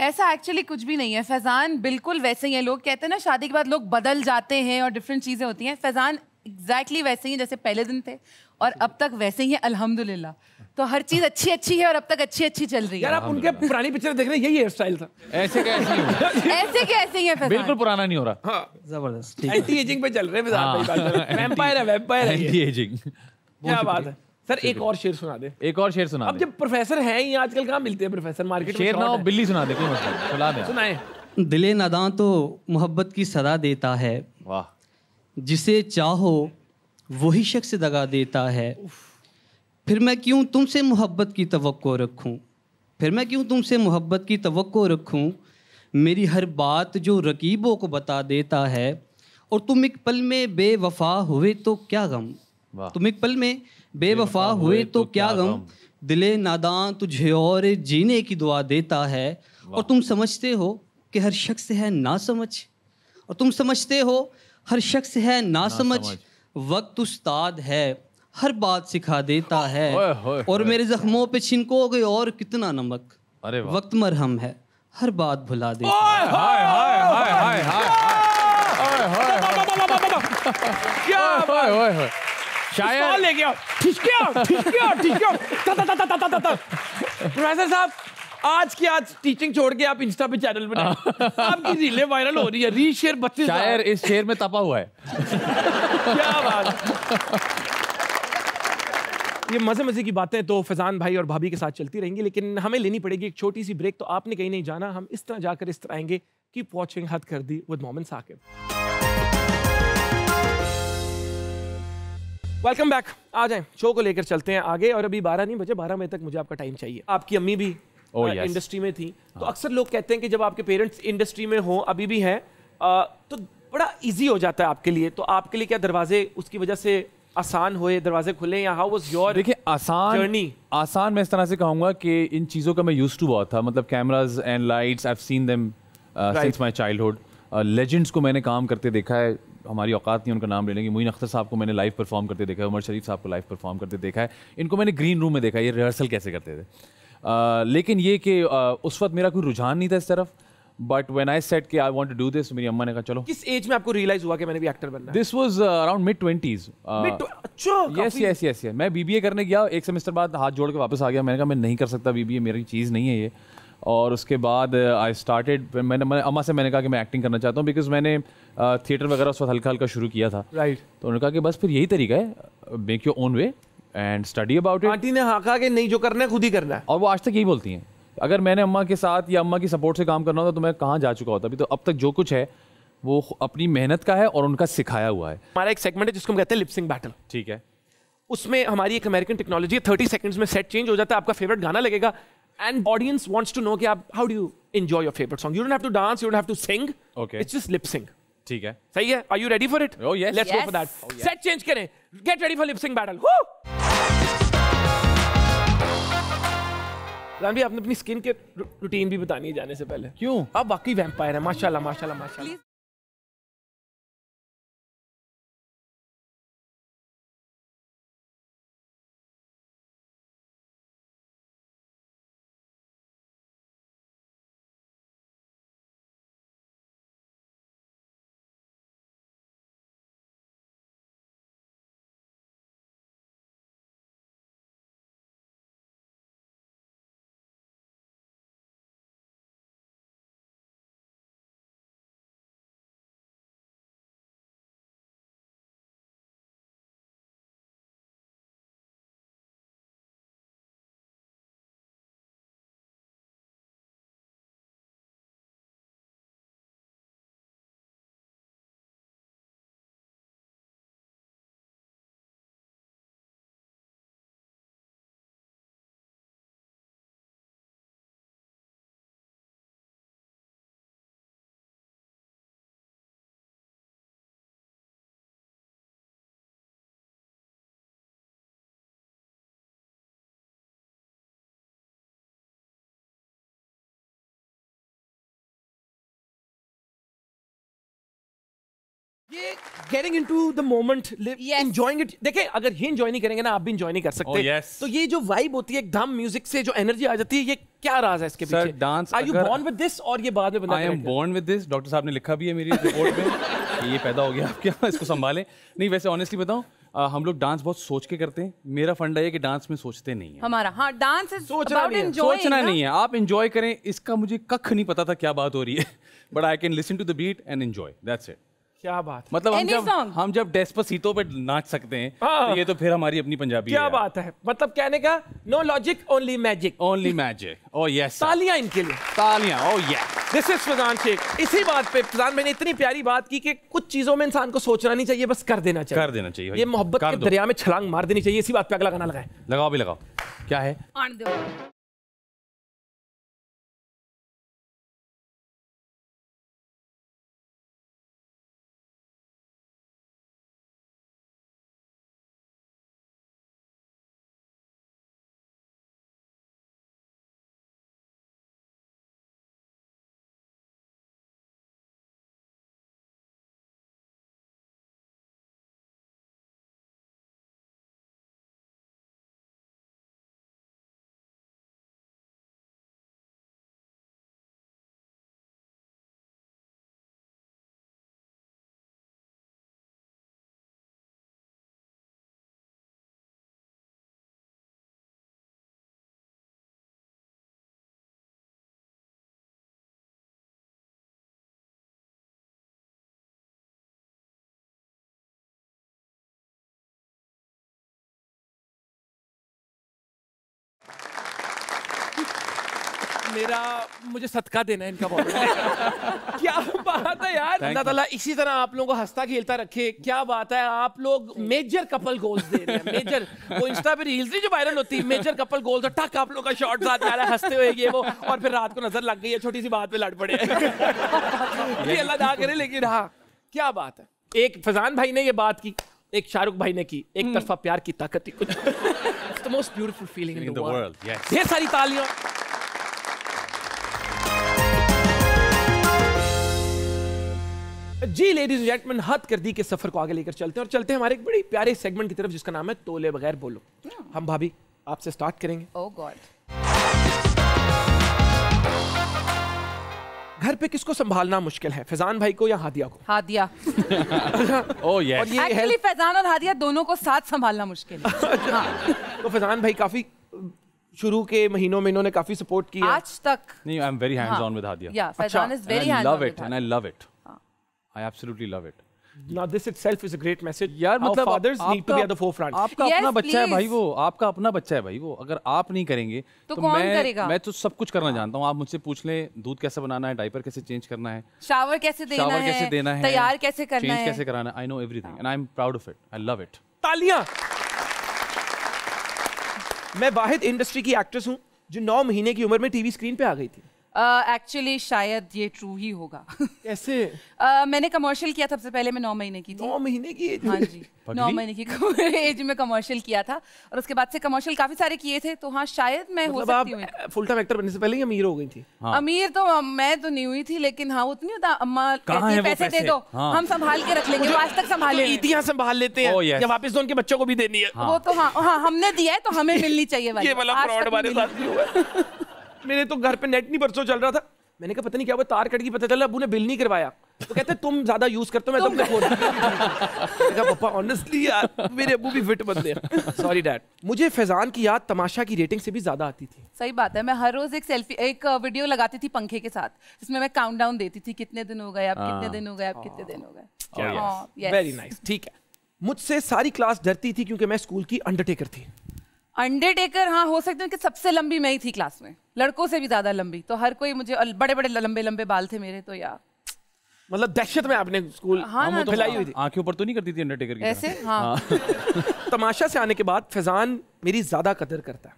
C: ऐसा एक्चुअली कुछ भी नहीं है फैजान बिल्कुल वैसे ही है लोग कहते हैं ना शादी के बाद लोग बदल जाते हैं और डिफरेंट चीजें होती हैं फैजान एग्जैक्टली exactly वैसे ही जैसे पहले दिन थे और अब तक वैसे ही है अल्हम्दुलिल्लाह तो हर चीज अच्छी अच्छी है और अब तक अच्छी अच्छी चल रही है यार आप उनके पुरानी पिक्चर देख रहे हैं यही हेयर स्टाइल था
B: ऐसे
A: कैसे
C: ऐसे कैसे ही है बिल्कुल
A: पुराना नहीं हो रहा हाँ। जबरदस्त एंटी एजिंग पे चल रहे हैं वैम्पायर हाँ। है वैम्पायर है एंटी एजिंग
B: क्या बात है
A: सर एक और शेर सुना दे
D: एक और शेर सुना अब जब
A: प्रोफेसर हैं ही आजकल कहाँ मिलते हैं प्रोफेसर मार्केट शेर ना
D: बिल्ली सुना दे कोई मतलब सुना दे सुनाए दिले नदा तो मोहब्बत की सदा देता है वाह जिसे चाहो वही शख्स दगा देता है फिर मैं क्यों तुमसे मोहब्बत की तो रखूं फिर मैं क्यों तुमसे मोहब्बत की तो रखूं मेरी हर बात जो रकीबों को बता देता है और तुम एक पल में बेवफा हुए तो क्या गम तुम एक पल में बेवफा हुए तो, तो क्या गम दिले नादान तुझे और जीने की दुआ देता है और तुम समझते हो कि हर शख्स है ना समझ और तुम समझते हो हर शख्स है ना समझ वक्त उस्ताद है हर बात सिखा देता है ओए, ओए, और मेरे जख्मों पे गए और कितना नमक अरे वक्त मरहम है हर बात भुला देता गया
A: प्रोफेसर साहब आज की आज टीचिंग छोड़ के आप इंस्टा पे चैनल बनाए हाँ। आपकी रीले वायरल हो रही है री शेर बत्तीस शायर इस शेर में तपा हुआ है क्या बात ये मजे मजे की बातें तो फैजान भाई और भाभी के साथ चलती रहेंगी लेकिन हमें लेनी पड़ेगी एक छोटी सी ब्रेक तो आपने कहीं नहीं जाना हम इस तरह जाकर इस तरह आएंगे कीप वॉचिंग हद कर दी with Momin Saqib welcome back आ जाएं शो को लेकर चलते हैं आगे और अभी 12 नहीं बजे 12 बजे तक मुझे आपका टाइम चाहिए आपकी अम्मी भी oh, uh, yes. इंडस्ट्री में थी तो हाँ. तो अक्सर लोग कहते हैं कि जब आपके पेरेंट्स इंडस्ट्री में हो अभी भी हैं तो बड़ा इजी हो जाता है आपके लिए तो आपके लिए क्या दरवाजे उसकी वजह से आसान हुए दरवाजे खुले या हाउ वाज योर देखिए आसान जर्नी
B: आसान मैं इस तरह से कहूंगा कि इन चीज़ों का मैं यूज्ड टू बहुत था मतलब cameras and lights I have seen them since my childhood legends को मैंने काम करते देखा है हमारी औकात नहीं उनका नाम ले लेंगे मोइन अख्तर साहब को मैंने लाइव परफॉर्म करते देखा है उमर शरीफ साहब को लाइव परफॉर्म करते देखा है इनको मैंने ग्रीन रूम में देखा ये रिहर्सल कैसे करते थे लेकिन ये कि उस वक्त मेरा कोई रुझान नहीं था इस तरफ बट वेन आई सेट के आई वॉन्ट डू दिस मेरी अम्मा ने कहा चलो
A: किस एज में आपको रियलाइज हुआ कि मैंने भी एक्टर बनना
B: this was around mid twenties yes yes yes yes मैं बीबीए करने गया एक सेमेस्टर बाद हाथ जोड़ के वापस आ गया मैंने कहा मैं नहीं कर सकता बीबीए मेरी चीज़ नहीं है ये और उसके बाद आई स्टार्टेड मैंने मैंने अम्मा से मैंने कहा कि मैं एक्टिंग करना चाहता हूँ बिकॉज मैंने थिएटर वगैरह उस वक्त हल्का हल्का शुरू किया था राइट right. तो उन्होंने कहा कि बस फिर यही तरीका है make your own way and study about it aunty ने हाँ कहा कि नहीं जो करना है खुद ही करना है और वो आज तक यही बोलती हैं अगर मैंने अम्मा के साथ या अम्मा की सपोर्ट से काम करना होता तो मैं कहाँ जा चुका होता अभी तो अब तक जो कुछ है वो अपनी मेहनत का है और उनका सिखाया हुआ है
A: हमारा एक सेगमेंट है जिसको हम कहते हैं लिपसिंग बैटल ठीक है उसमें हमारी एक अमेरिकन टेक्नोलॉजी है थर्टी सेकंड्स में सेट चेंज हो जाता है आपका फेवरेट गाना लगेगा and audience wants to know कि आप how do you enjoy your favourite song you don't have to dance you don't sing okay it's just lip sync ठीक है सही है are you ready for it let's go for that set change करें get ready for lip sync battle battle रानवी आपने अपनी skin के routine भी बतानी है जाने से पहले क्यों
C: आप वाकई वैम्पायर है माशाल्लाह माशाल्लाह माशाल्लाह
A: मोमेंट देखे अगर ही नहीं करेंगे ना आप भी नहीं कर oh, सकते oh, yes. तो ये जो वाइब होती है एकदम म्यूजिक से जो एनर्जी आ जाती है ये क्या राज है इसके Sir, पीछे दिस और ये बाद
C: में I am
B: born with this doctor साहब ने लिखा भी है मेरी रिपोर्ट में ये पैदा हो गया इसको नहीं वैसे ऑनेस्टली बताऊं Uh, हम लोग डांस बहुत सोच के करते हैं मेरा फंडा है कि डांस में सोचते नहीं है
C: हमारा हाँ डांस सोचना नहीं है सोचना नहीं
B: है आप इंजॉय करें इसका मुझे कख नहीं पता था क्या बात हो रही है but I can listen to the beat and enjoy that's it
C: क्या बात मतलब हम जब
B: हम जब सीटों पर नाच सकते हैं तो हाँ। तो ये तो फिर हमारी अपनी पंजाबी क्या है
A: बात है मतलब कहने का no logic only magic only magic oh yes तालियां इनके लिए तालियां oh yes this is Faizan Sheikh इसी बात पे फजान मैंने इतनी प्यारी बात की कि कुछ चीजों में इंसान को सोचना नहीं चाहिए बस कर देना चाहिए कर देना चाहिए ये मोहब्बत के दरिया में छलांग मार देनी चाहिए इसी बात पे अगला गाना लगाए
B: लगाओ भी लगाओ क्या
C: है मेरा मुझे सदका देना है इनका बहुत
A: क्या बात है यार अल्लाह ताला इसी तरह आप लोगों को हंसता खेलता रखे क्या बात है आप लोग मेजर कपल गोल्स दे रहे हैं मेजर वो इंस्टा पे रील्स नहीं जो वायरल होती है मेजर कपल गोल्स और टक आप लोगों का शॉट आ रहा है हंसते हुए ये वो और फिर रात को नजर लग गई है छोटी सी बात पे लड़ पड़े ये अल्लाह दा करे लेकिन हाँ क्या बात है एक फजान भाई ने ये बात की एक शाहरुख भाई ने की एक हम्म। तरफा प्यार की ताकत ही कुछ most beautiful feeling in the world ये सारी तालियां जी लेडीज एंड जेंटलमैन हद कर दी के सफर को आगे लेकर चलते हैं और चलते हैं हमारे एक बड़ी प्यारे सेगमेंट की तरफ जिसका नाम है तोले बगैर बोलो yeah. Hmm. हम भाभी आपसे स्टार्ट करेंगे oh God. घर पे किसको संभालना मुश्किल है फैजान भाई को या हादिया को
C: हादिया oh, yes.
B: और ये Actually,
C: फैजान और हादिया दोनों को साथ संभालना मुश्किल है अच्छा। हाँ।
A: तो फैजान भाई काफी शुरू के महीनों में इन्होंने काफी सपोर्ट किया आज तक नहीं I am very hands on with Hadia या Faizan
B: is very hands on love it and I love it I absolutely love it.
A: Now this itself is a great message. यार How मतलब
B: fathers आपका, need to be at the forefront. आपका अपना बच्चा है भाई वो आपका अपना बच्चा है भाई वो अगर आप नहीं करेंगे तो, तो, कौन मैं, करेगा? मैं तो सब कुछ करना जानता हूँ आप मुझसे पूछ लें दूध कैसे बनाना है डाइपर कैसे चेंज करना है
C: शावर कैसे देना शावर है, कैसे देना है तैयार कैसे करना है कैसे
B: कराना I know everything and I am proud of it I love it
C: तालियां
A: मैं वाहिद इंडस्ट्री की एक्ट्रेस हूँ जो नौ महीने की उम्र में टीवी स्क्रीन पे आ गई थी
C: एक्चुअली uh, शायद ये ट्रू ही होगा कैसे uh, मैंने कमर्शियल किया था सबसे पहले मैं नौ महीने की थी नौ महीने की एज हाँ जी नौ महीने की एज में कमर्शियल किया था और उसके बाद से कमर्शियल काफी सारे किए थे तो हाँ शायद मैं मतलब हो सकती आप
A: फुल टाइम एक्टर बनने से पहले ही अमीर हो गई थी हाँ।
C: अमीर तो मैं तो नहीं हुई थी लेकिन हाँ उतनी होता अम्मा कहती पैसे दे दो हाँ। हम संभाल के रख लेंगे आज तक संभाले ईदियाँ तो
A: संभाल लेते हैं जब oh, वापस दो तो उनके बच्चों को भी देनी है हाँ। वो
C: तो हाँ, हाँ हमने दिया है तो हमें मिलनी चाहिए
A: मेरे तो घर पे नेट नहीं परसों चल रहा था मैंने कहा पता नहीं क्या हुआ तार कट गई पता चला अबू ने बिल नहीं करवाया तो कहते तुम ज्यादा यूज करते हो मैं तो पापा ऑनेस्टली यार मेरे अबू भी फिट बनते हैं सॉरी डैड मुझे फैजान की याद तमाशा की रेटिंग से भी ज्यादा आती थी
C: सही बात है मैं हर रोज एक सेल्फी एक वीडियो लगाती थी पंखे के साथ जिसमें मैं काउंट डाउन देती थी कितने दिन हो गए आप कितने हाँ। दिन हो गए आप कितने हाँ। दिन हो गए वेरी नाइस हाँ,
A: ठीक है मुझसे सारी क्लास डरती थी क्योंकि मैं स्कूल की अंडरटेकर थी
C: अंडरटेकर हाँ हो सकते हैं कि सबसे लंबी मैं ही थी क्लास में लड़कों से भी ज्यादा लंबी तो हर कोई मुझे बड़े बड़े लंबे लंबे बाल थे मेरे तो यार
A: मतलब दहशत में आपने स्कूल
C: हाँ, हाँ, तो फैलाई हुई थी
A: आंखें ऊपर तो नहीं करती थी अंडरटेकर की ऐसे हाँ, हाँ। तमाशा से आने के बाद फैजान मेरी ज्यादा कदर करता है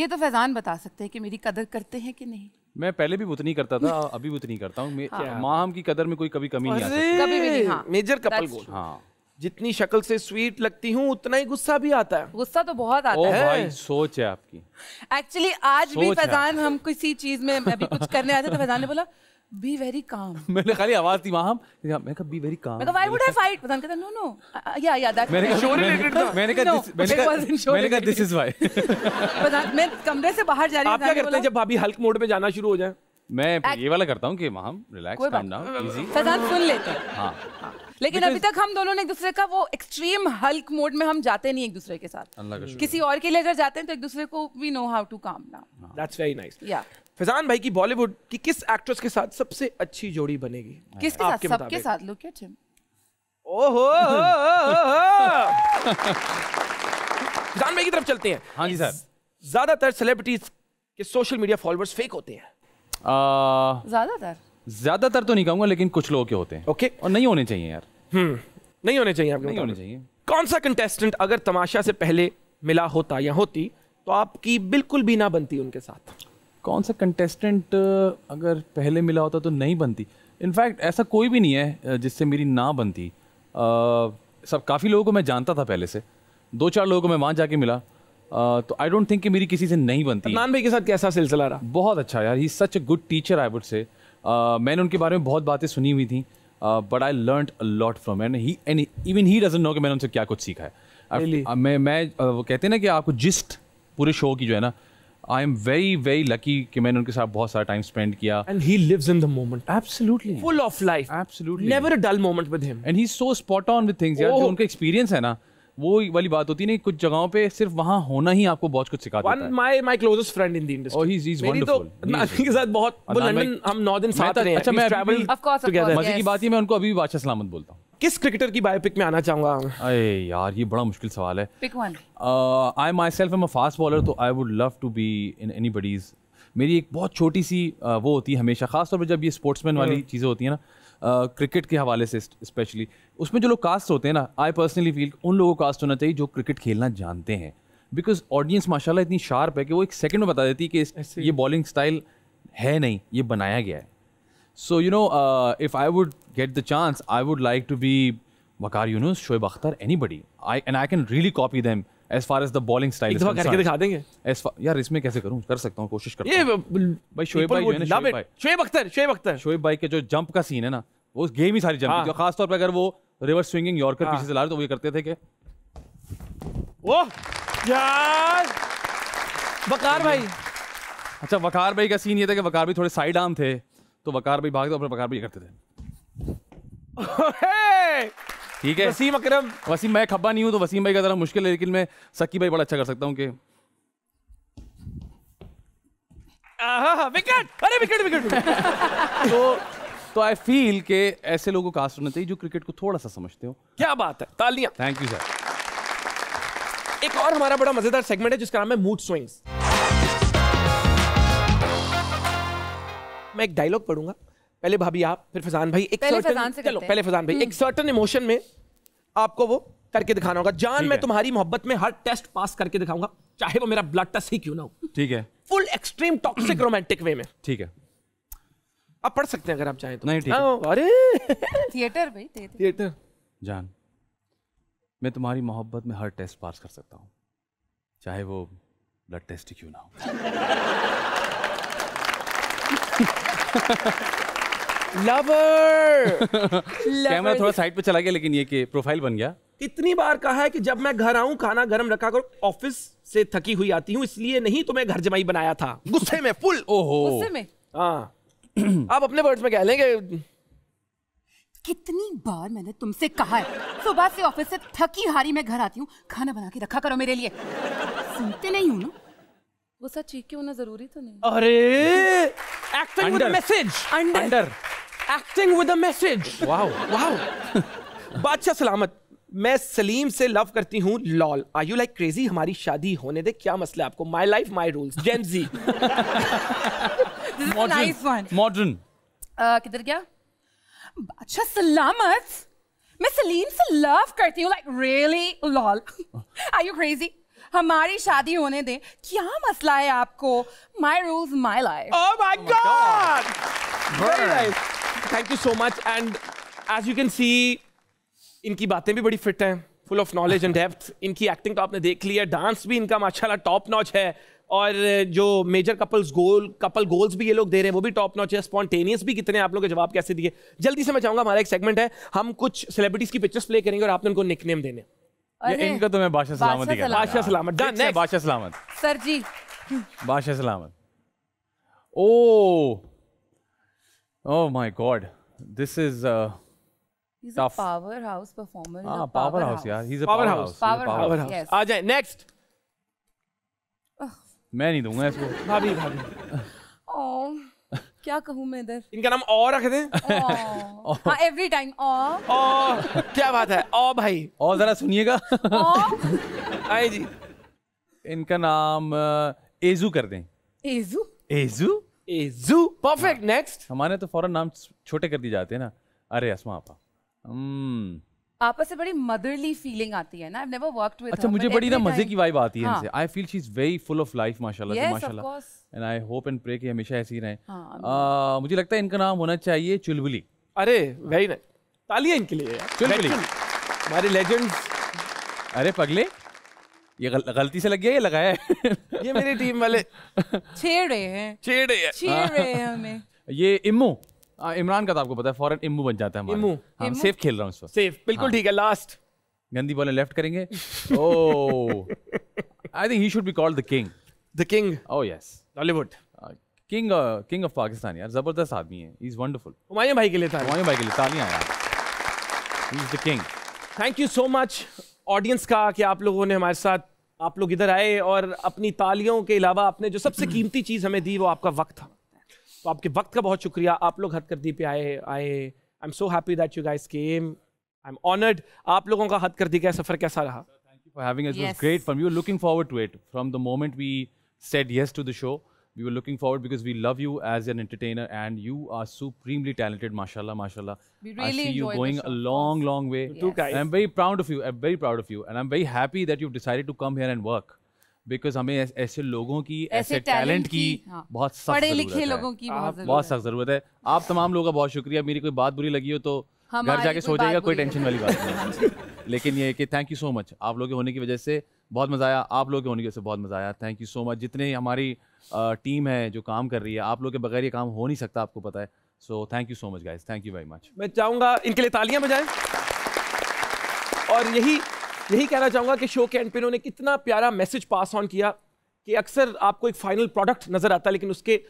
C: ये तो फैजान बता सकते हैं कि मेरी कदर करते हैं कि नहीं
A: मैं पहले भी उतनी करता था अभी उतनी
B: करता हूँ हाँ। माँ हम की कदर में कोई कभी कमी नहीं आती कभी भी नहीं हाँ। मेजर कपल गोल हाँ
A: जितनी शक्ल से स्वीट लगती हूँ उतना ही गुस्सा भी आता है
C: गुस्सा तो बहुत आता ओ है भाई
A: सोच है आपकी
C: एक्चुअली आज भी फैजान हम किसी चीज में अभी कुछ करने आते तो फैजान ने बोला बी वेरी काम
B: मैंने खाली आवाज दी वहां मैं कहा बी वेरी काम मैंने कहा why would I
C: fight Faizan कहता नो नो या या दैट मैंने कहा शो रिलेटेड था मैंने कहा मैंने कहा मैंने कहा
B: दिस इज व्हाई
C: फैजान मैं कमरे से बाहर जा रही हूं आप क्या करते हैं जब
A: भाभी हल्क मोड पे जाना शुरू हो जाए
B: मैं ये वाला करता हूँ कि वहां relax calm down easy Faizan सुन लेते हैं हाँ, हाँ।
C: लेकिन अभी तक हम दोनों ने एक दूसरे का वो एक्सट्रीम हल्क मोड में हम जाते नहीं एक दूसरे के साथ किसी और के लिए अगर जाते हैं तो एक दूसरे को वी नो हाउ टू काम नाउ दैट्स वेरी नाइस या
A: फैजान भाई की बॉलीवुड की किस एक्ट्रेस के साथ सबसे अच्छी जोड़ी बनेगी किसके साथ सबके
C: साथ लुक एट हिम ओहो
A: फिजान भाई की तरफ चलते हैं हां जी सर ज्यादातर सेलिब्रिटीज के सोशल मीडिया फॉलोअर्स फेक होते हैं
C: ज्यादातर
B: ज्यादातर तो नहीं कहूंगा लेकिन कुछ लोगों के होते हैं ओके okay. और नहीं होने चाहिए यार
A: हम्म, नहीं होने चाहिए आपके नहीं होने चाहिए कौन सा कंटेस्टेंट अगर तमाशा से पहले मिला होता या होती तो आपकी बिल्कुल भी ना बनती उनके साथ
B: कौन सा कंटेस्टेंट अगर पहले मिला होता तो नहीं बनती इनफैक्ट ऐसा कोई भी नहीं है जिससे मेरी ना बनती uh, सब काफ़ी लोगों को मैं जानता था पहले से दो चार लोगों को मैं वहाँ जाके मिला uh, तो आई डोंट थिंक कि मेरी किसी से नहीं बनती नान भाई के साथ कैसा सिलसिला रहा बहुत अच्छा यार he such a good teacher I would say मैंने उनके बारे में बहुत बातें सुनी हुई थी but I learn a lot from and he and even he doesn't know कि मैंने उनसे क्या कुछ सीखा है really? I, uh, मैं मैं uh, वो कहते हैं ना कि आपको जिस्ट पूरे शो की जो है ना I am very very lucky कि मैंने उनके साथ बहुत सारा टाइम स्पेंड किया
A: and he lives in the moment absolutely full of life absolutely never a dull moment with him and he is so spot on with things यार जो oh. उनका
B: एक्सपीरियंस है ना वो वाली बात होती नहीं कुछ जगहों पे सिर्फ वहां होना ही आपको बहुत कुछ सिखाता One, है
A: my my closest friend in the industry oh he is wonderful Nadeem के साथ बहुत लंदन हम नॉर्दर्न साथ तो- रहे
C: हैं अच्छा मैं ट्रैवल ऑफ कोर्स टुगेदर मजे की बात
A: है मैं उनको अभी भी बादशाह सलामत बोलता हूं किस क्रिकेटर की बायोपिक में आना चाहूंगा
B: अरे यार ये बड़ा मुश्किल सवाल है pick one I myself am a fast bowler तो I would love to be in anybody's मेरी एक बहुत छोटी सी uh, वो होती है हमेशा खासतौर पर जब ये स्पोर्ट्समैन वाली हाँ। चीज़ें होती हैं ना क्रिकेट uh, के हवाले से स्पेशली उसमें जो लोग कास्ट होते हैं ना आई पर्सनली फील उन लोगों को कास्ट होना चाहिए जो क्रिकेट खेलना जानते हैं बिकॉज ऑडियंस माशाल्लाह इतनी शार्प है कि वो एक सेकंड में बता देती है कि ये बॉलिंग स्टाइल है नहीं ये बनाया गया है so you know if I would get the chance I would like to be Waqar Younis Shoaib Akhtar anybody I and I can really copy them as far as the bowling style करके दिखा देंगे as यार इसमें कैसे करूँ कर सकता हूँ कोशिश करता
A: भाई शोएब भाई शोएब अख्तर
B: शोएब अख्तर शोएब भाई के जो जंप का सीन है ना वो गेम ही सारी जंप हाँ। खासतौर पर अगर वो रिवर्स स्विंगिंग यॉर्कर हाँ। पीछे से ला रहे तो वो ये करते थे कि
A: वो यार वकार भाई
B: अच्छा वकार भाई का सीन ये था कि वकार भाई थोड़े साइड आर्म थे तो वकार भाई भागते तो और वकार भाई करते थे ठीक है वसीम अकरम वसीम मैं खब्बा नहीं हूं तो वसीम भाई का जरा मुश्किल है लेकिन मैं सकी भाई बड़ा अच्छा कर सकता हूं कि
A: आहा विकेट अरे विकेट विकेट तो
B: तो आई फील के ऐसे लोगों को कास्ट होना चाहिए जो क्रिकेट को थोड़ा सा समझते हो क्या बात है तालियां थैंक यू सर
A: एक और हमारा बड़ा मजेदार सेगमेंट है जिसका नाम है मूड स्विंग्स मैं एक डायलॉग पढ़ूंगा पहले भाभी आप फिर फजान भाई एक पहले फजान से चलो पहले फजान भाई एक सर्टन हम्म। इमोशन में आपको वो करके दिखाना होगा जान मैं तुम्हारी मोहब्बत में हर टेस्ट पास करके दिखाऊंगा चाहे वो मेरा ब्लड टेस्ट ही क्यों ना हो ठीक है full extreme toxic romantic way में ठीक है आप पढ़ सकते हैं अगर आप चाहें तो नहीं ठीक
C: हाँ, अरे थिएटर भाई थिएटर
B: जान मैं तुम्हारी मोहब्बत में हर टेस्ट पास कर सकता हूँ चाहे वो ब्लड टेस्ट ही क्यों ना हो
A: लवर कैमरा थोड़ा
B: साइड पे चला गया लेकिन ये कि प्रोफाइल बन गया
A: इतनी बार कहा है कि जब मैं घर आऊं खाना गर्म रखा करो ऑफिस से थकी हुई आती हूँ इसलिए नहीं तो मैं घर जमाई बनाया था गुस्से में फुल ओहो गुस्से में हाँ आप अपने वर्ड्स में कह लेंगे
C: कितनी बार मैंने तुमसे कहा है सुबह से ऑफिस से थकी हारी मैं घर आती हूँ खाना बना के रखा करो मेरे लिए सुनते नहीं हूँ ना वो सच चीख के होना जरूरी तो नहीं अरे acting with message under
A: acting with message wow wow बादशाह सलामत मैं सलीम से लव करती हूँ lol are you like crazy हमारी शादी होने दे क्या मसला आपको my life my rules Gen Z This is Modern. a nice one. Modern.
C: Uh, किधर गया? अच्छा सलामत. मैं सलीम से लव करती हूँ like really lol are you crazy हमारी शादी होने दे क्या मसला है आपको my rules my life
A: oh my god very nice thank you so much and as you can see इनकी बातें भी बड़ी फिट हैं full of knowledge and depth इनकी एक्टिंग तो आपने देख ली है डांस भी इनका माशाल्लाह टॉप नॉच है और जो major couples goal couple goals भी ये लोग दे रहे हैं वो भी टॉप नॉच है स्पॉन्टेनियस भी कितने आप लोगों के जवाब कैसे दिए जल्दी से मैं चाहूंगा हमारा एक सेगमेंट है हम कुछ सेलिब्रिटीज की पिक्चर्स प्ले करेंगे और आपने उनको निकनेम देने इनका तो मैं बादशाह सलामत बादशाह सलामत डन है बादशाह सलामत सर जी बादशाह सलामत oh oh
B: my god this is He's tough. हाँ,
C: a powerhouse performer. Ah, powerhouse, powerhouse,
B: yeah. He's a powerhouse. Powerhouse. powerhouse. powerhouse.
C: Yes. Ajay, next.
A: मैं नहीं दूंगा इसको भाभी भाभी
C: क्या कहूँ मैं इधर
A: इनका नाम ओ रख दे
C: एवरी टाइम ओ ओ
A: क्या बात है ओ भाई ओ
B: जरा सुनिएगा आई जी इनका नाम एजू कर दें एजू एजू एजू परफेक्ट नेक्स्ट हमारे तो फौरन नाम छोटे कर दिए जाते हैं ना अरे आसमा आपा हम्म
C: आपस से बड़ी मदरली फीलिंग आती है ना आई नेवर वर्कड विद अच्छा मुझे बड़ी ना मजे की
B: वाइब आती है हाँ। इनसे I feel she is very full of life माशाल्लाह yes, माशाल्लाह and I hope and pray कि हमेशा ऐसी रहे हाँ, मुझे लगता है इनका नाम होना चाहिए चुलबुली
A: अरे वेरी नाइस तालियां इनके लिए चुलबुली
B: हमारे
A: लेजेंड्स
B: अरे पगले ये गल, गलती से लग गया ये लगाया है ये मेरी टीम वाले
C: छेड़े हैं छेड़े हैं छेड़ रहे हैं हाँ। हमें
B: ये इमो इमरान का तो आपको पता है फॉरन इमू बन जाता है इमू हाँ, सेफ खेल रहा हूँ उसको सेफ बिल्कुल हाँ। ठीक है लास्ट गंदी बॉलें लेफ्ट करेंगे oh I think he should be called the king the king oh yes Bollywood king king of Pakistan यार जबरदस्त आदमी है इज वंडरफुल
A: हुमायूं भाई के लिए था हुमायूं भाई के लिए तालियां यार he is the king thank you so much audience का कि आप लोगों ने हमारे साथ आप लोग इधर आए और अपनी तालियों के अलावा आपने जो सबसे कीमती चीज़ हमें दी वो आपका वक्त था तो आपके वक्त का बहुत शुक्रिया आप लोग कर दी पे आए आए I am so happy that you guys came I am honoured आप लोगों का हथकरदी का सफर कैसा रहा thank you
B: for having us was great for you are looking forward to it from the moment we said yes to the show we were looking forward because we love you as an entertainer and you are supremely talented माशाल्लाह माशाल्लाह I see you going a long long way I am very proud of you I am very proud of you and I am very happy that you decided to come here and work because हमें ऐसे लोगों की ऐसे talent की हाँ, बहुत सख्त पढ़े लिखे लोगों की बहुत सख्त जरूरत है आप तमाम लोगों का बहुत शुक्रिया मेरी कोई बात बुरी लगी हो तो घर जाके सो जाएगा कोई टेंशन वाली बात नहीं लेकिन ये कि थैंक यू सो मच आप लोग के होने की वजह से बहुत मज़ा आया आप लोगों के होने की वजह से बहुत मज़ा आया थैंक यू सो मच जितने हमारी टीम है जो काम कर रही है आप लोग के बगैर ये काम हो नहीं सकता आपको पता है so thank you so much guys thank you very much
A: मैं चाहूँगा इनके लिए तालियां बजाएं और यही यही कहना चाहूंगा कि शो के एंड पे इन्होंने कितना प्यारा मैसेज पास ऑन किया कि अक्सर आपको एक फाइनल प्रोडक्ट नज़र आता है लेकिन उसके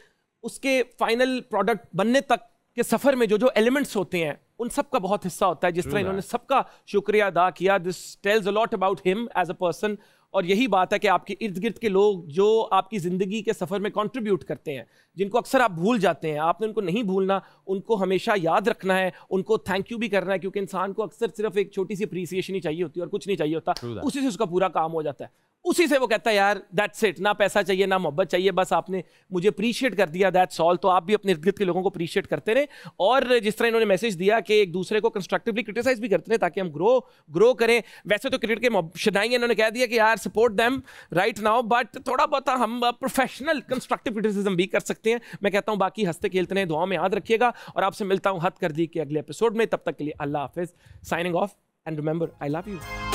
A: उसके फाइनल प्रोडक्ट बनने तक के सफ़र में जो जो एलिमेंट्स होते हैं उन सब का बहुत हिस्सा होता है जिस तरह इन्होंने सबका शुक्रिया अदा किया this tells a lot about him as a person और यही बात है कि आपके इर्द गिर्द के लोग जो आपकी ज़िंदगी के सफ़र में कंट्रीब्यूट करते हैं जिनको अक्सर आप भूल जाते हैं आपने उनको नहीं भूलना उनको हमेशा याद रखना है उनको थैंक यू भी करना है क्योंकि इंसान को अक्सर सिर्फ एक छोटी सी अप्रिसिएशन ही चाहिए होती है और कुछ नहीं चाहिए होता उसी से उसका पूरा काम हो जाता है उसी से वो कहता है यार दैट्स इट ना पैसा चाहिए ना मोहब्बत चाहिए बस आपने मुझे अप्रीशिएट कर दिया दैट्स ऑल तो आप भी अपने गिर्द के लोगों को अप्रीशिएट करते रहे और जिस तरह इन्होंने मैसेज दिया कि एक दूसरे को कंस्ट्रक्टिवली क्रिटिसाइज भी करते रहे ताकि हम ग्रो ग्रो करें वैसे तो क्रिकेट के शदाई इन्होंने कह दिया कि यार support them right now but थोड़ा बहुत तो हम प्रोफेशनल कंस्ट्रक्टिव क्रिटिसिज्म भी कर सकते हैं मैं कहता हूँ बाकी हंसते खेलते रहे दुआ में याद रखिएगा और आपसे मिलता हूँ हद कर दी कि अगले एपिसोड में तब तक के लिए अल्लाह हाफिज signing off and remember I love you